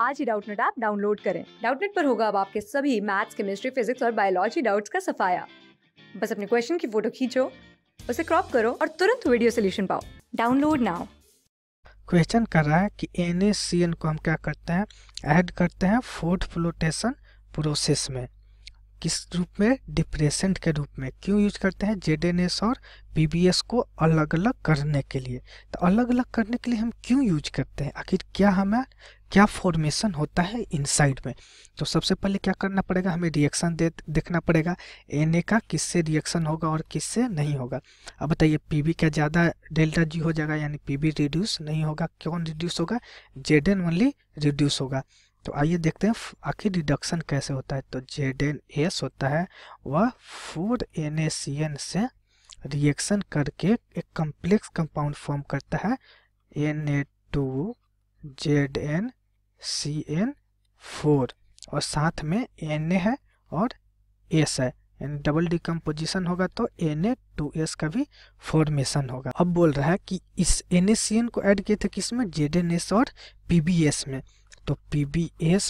आज ही Doubtnut app download करें डाउटनेट पर होगा अब आपके सभी मैथ्स केमिस्ट्री फिजिक्स और बायोलॉजी डाउट्स का सफाया बस अपने क्वेश्चन की फोटो खींचो उसे क्रॉप करो और तुरंत वीडियो सोल्यूशन पाओ डाउनलोड नाउ क्वेश्चन कर रहा है कि एन को हम क्या करते हैं ऐड करते हैं फूड फ्लोटेशन प्रोसेस में किस रूप में डिप्रेसेंट के रूप में क्यों यूज करते हैं जेड और पी को अलग अलग करने के लिए तो अलग अलग करने के लिए हम क्यों यूज करते हैं आखिर क्या हमें क्या फॉर्मेशन होता है इनसाइड में तो सबसे पहले क्या करना पड़ेगा हमें रिएक्शन दे देखना पड़ेगा एन का किससे रिएक्शन होगा और किससे नहीं होगा अब बताइए पी का ज़्यादा डेल्टा जी हो जाएगा यानी पी रिड्यूस नहीं होगा कौन रिड्यूस होगा जेड ओनली रिड्यूस होगा तो आइए देखते हैं आखिर रिडक्शन कैसे होता है तो जेड एन एस होता है वह four N A C N से रिएक्शन करके एक कम्प्लेक्स कंपाउंड फॉर्म करता है N A two Z N C N four और साथ में एन ए है और एस है यानी डबल डिकम्पोजिशन होगा तो एन ए टू एस का भी फॉर्मेशन होगा अब बोल रहा है कि इस एन ए सी एन को ऐड किए थे किसमें जेड एन एस और पी बी एस में तो पी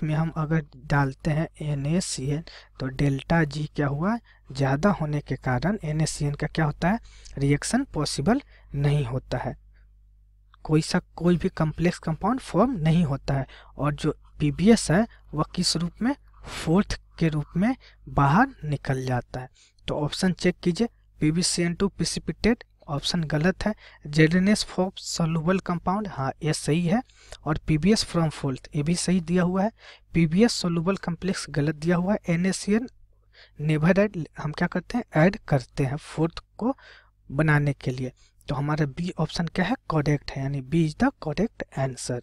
में हम अगर डालते हैं एन तो डेल्टा जी क्या हुआ ज़्यादा होने के कारण एन का क्या होता है रिएक्शन पॉसिबल नहीं होता है कोई सा कोई भी कम्प्लेक्स कंपाउंड फॉर्म नहीं होता है और जो पी है वह किस रूप में फोर्थ के रूप में बाहर निकल जाता है तो ऑप्शन चेक कीजिए P B C N two precipitate option गलत है जेडनेस फॉप सोलूबल कंपाउंड हाँ ये सही है और P B S from fourth ये भी सही दिया हुआ है P B S soluble complex गलत दिया हुआ है N S N never add हम क्या करते हैं ऐड करते हैं फोर्थ को बनाने के लिए तो हमारा बी ऑप्शन क्या है करेक्ट है यानी B is the correct answer